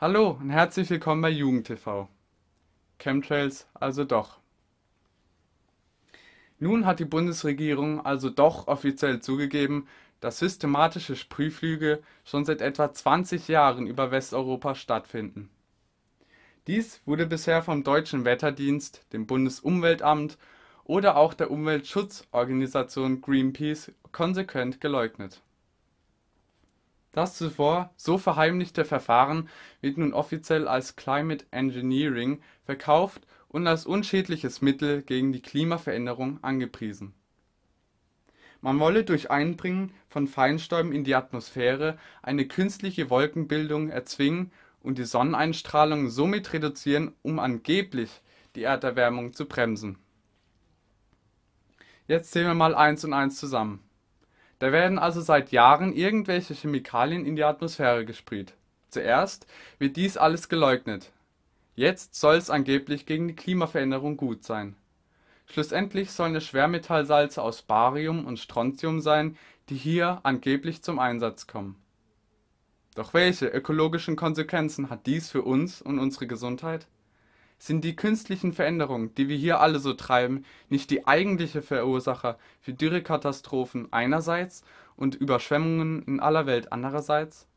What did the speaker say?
Hallo und herzlich willkommen bei JugendTV. Chemtrails also doch. Nun hat die Bundesregierung also doch offiziell zugegeben, dass systematische Sprühflüge schon seit etwa 20 Jahren über Westeuropa stattfinden. Dies wurde bisher vom Deutschen Wetterdienst, dem Bundesumweltamt oder auch der Umweltschutzorganisation Greenpeace konsequent geleugnet. Das zuvor so verheimlichte Verfahren wird nun offiziell als Climate Engineering verkauft und als unschädliches Mittel gegen die Klimaveränderung angepriesen. Man wolle durch Einbringen von Feinstäuben in die Atmosphäre eine künstliche Wolkenbildung erzwingen und die Sonneneinstrahlung somit reduzieren, um angeblich die Erderwärmung zu bremsen. Jetzt sehen wir mal eins und eins zusammen da werden also seit Jahren irgendwelche Chemikalien in die Atmosphäre gesprüht. Zuerst wird dies alles geleugnet. Jetzt soll es angeblich gegen die Klimaveränderung gut sein. Schlussendlich sollen es Schwermetallsalze aus Barium und Strontium sein, die hier angeblich zum Einsatz kommen. Doch welche ökologischen Konsequenzen hat dies für uns und unsere Gesundheit? Sind die künstlichen Veränderungen, die wir hier alle so treiben, nicht die eigentliche Verursacher für Dürrekatastrophen einerseits und Überschwemmungen in aller Welt andererseits?